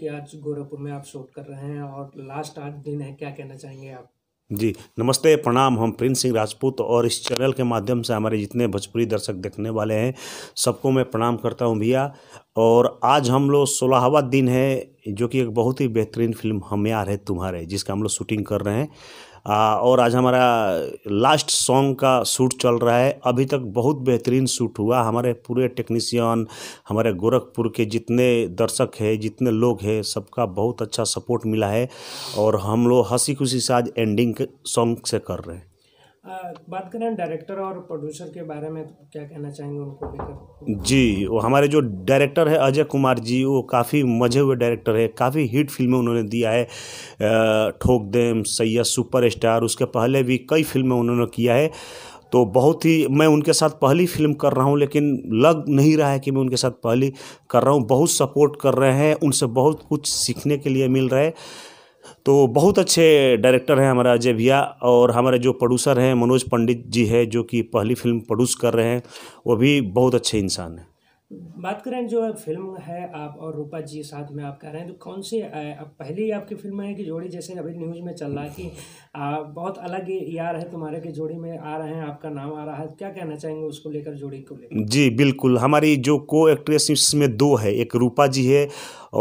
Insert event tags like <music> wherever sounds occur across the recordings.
कि आज गोरखपुर में आप शूट कर रहे हैं और लास्ट आठ दिन है क्या कहना चाहेंगे आप जी नमस्ते प्रणाम हम प्रिंस सिंह राजपूत और इस चैनल के माध्यम से हमारे जितने भोजपुरी दर्शक देखने वाले हैं सबको मैं प्रणाम करता हूं भैया और आज हम लोग सोलहवा दिन है जो कि एक बहुत ही बेहतरीन फिल्म हम यार है तुम्हारे जिसका हम लोग शूटिंग कर रहे हैं आ, और आज हमारा लास्ट सॉन्ग का शूट चल रहा है अभी तक बहुत बेहतरीन शूट हुआ हमारे पूरे टेक्नीशियन हमारे गोरखपुर के जितने दर्शक हैं जितने लोग हैं सबका बहुत अच्छा सपोर्ट मिला है और हम लोग हंसी खुशी से आज एंडिंग सॉन्ग से कर रहे हैं आ, बात करें डायरेक्टर और प्रोड्यूसर के बारे में तो क्या कहना चाहेंगे उनको लेकर जी वो हमारे जो डायरेक्टर है अजय कुमार जी वो काफ़ी मजे हुए डायरेक्टर है काफ़ी हिट फिल्में उन्होंने दिया है ठोक देम सैया सुपरस्टार उसके पहले भी कई फिल्में उन्होंने किया है तो बहुत ही मैं उनके साथ पहली फिल्म कर रहा हूँ लेकिन लग नहीं रहा है कि मैं उनके साथ पहली कर रहा हूँ बहुत सपोर्ट कर रहे हैं उनसे बहुत कुछ सीखने के लिए मिल रहा है तो बहुत अच्छे डायरेक्टर हैं हमारा अजय भैया और हमारे जो प्रोड्यूसर हैं मनोज पंडित जी है जो कि पहली फिल्म प्रोड्यूस कर रहे हैं वो भी बहुत अच्छे इंसान हैं बात करें जो फिल्म है आप और रूपा जी साथ में आप कह रहे हैं तो कौन सी अब पहली आपकी फिल्म है कि जोड़ी जैसे अभी न्यूज़ में चल रहा है कि आ, बहुत अलग यार है तुम्हारे के जोड़ी में आ रहे हैं आपका नाम आ रहा है क्या कहना चाहेंगे उसको लेकर जोड़ी को लेकर जी बिल्कुल हमारी जो को एक्ट्रेस इसमें दो है एक रूपा जी है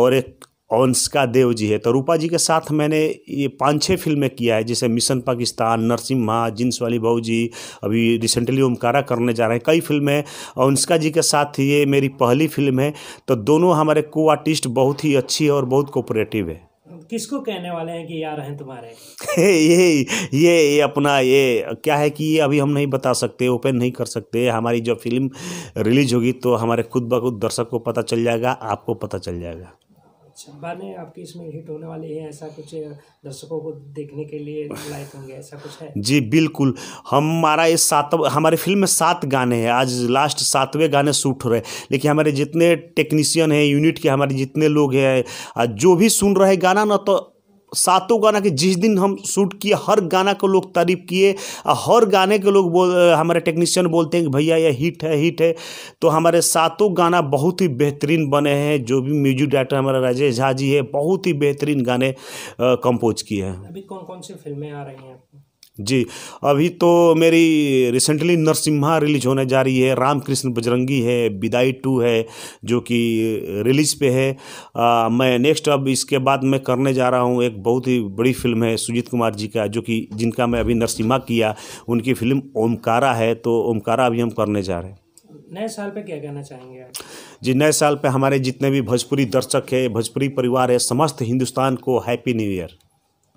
और एक अंशका देव जी है तो रूपा जी के साथ मैंने ये पाँच छः फिल्में किया है जैसे मिशन पाकिस्तान नरसिम्हा जिन्स वाली बहू जी अभी रिसेंटली ओमकारा करने जा रहे हैं कई फिल्में अंशका जी के साथ ये मेरी पहली फिल्म है तो दोनों हमारे को आर्टिस्ट बहुत ही अच्छी है और बहुत कोऑपरेटिव है किसको कहने वाले हैं कि यार हैं तुम्हारे <laughs> ये ये अपना ये क्या है कि ये अभी हम नहीं बता सकते ओपन नहीं कर सकते हमारी जब फिल्म रिलीज होगी तो हमारे खुद ब खुद दर्शक को पता चल जाएगा आपको पता चल जाएगा शब्बा ने आपकी इसमें हिट होने वाली है ऐसा कुछ दर्शकों को देखने के लिए लाइक होंगे ऐसा कुछ है जी बिल्कुल हमारा ये सात हमारे फिल्म में सात गाने हैं आज लास्ट सातवें गाने शूट हो रहे हैं लेकिन हमारे जितने टेक्नीशियन हैं यूनिट के हमारे जितने लोग हैं जो भी सुन रहे गाना ना तो सातों गाना के जिस दिन हम शूट किए हर गाना को लोग तारीफ किए हर गाने के लोग बोल हमारे टेक्नीशियन बोलते हैं कि भैया यह हिट है हिट है तो हमारे सातों गाना बहुत ही बेहतरीन बने हैं जो भी म्यूजिक डायरेक्टर हमारा राजेश झा जी है बहुत ही बेहतरीन गाने कंपोज किए हैं अभी कौन कौन सी फिल्में आ रही हैं जी अभी तो मेरी रिसेंटली नरसिम्हा रिलीज होने जा रही है रामकृष्ण बजरंगी है विदाई टू है जो कि रिलीज पे है आ, मैं नेक्स्ट अब इसके बाद मैं करने जा रहा हूँ एक बहुत ही बड़ी फिल्म है सुजीत कुमार जी का जो कि जिनका मैं अभी नरसिम्हा किया उनकी फिल्म ओमकारा है तो ओमकारा अभी हम करने जा रहे हैं नए साल पे क्या कहना चाहेंगे आप जी नए साल पे हमारे जितने भी भोजपुरी दर्शक है भोजपुरी परिवार है समस्त हिंदुस्तान को हैप्पी न्यू ईयर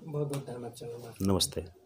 बहुत बहुत धन्यवाद नमस्ते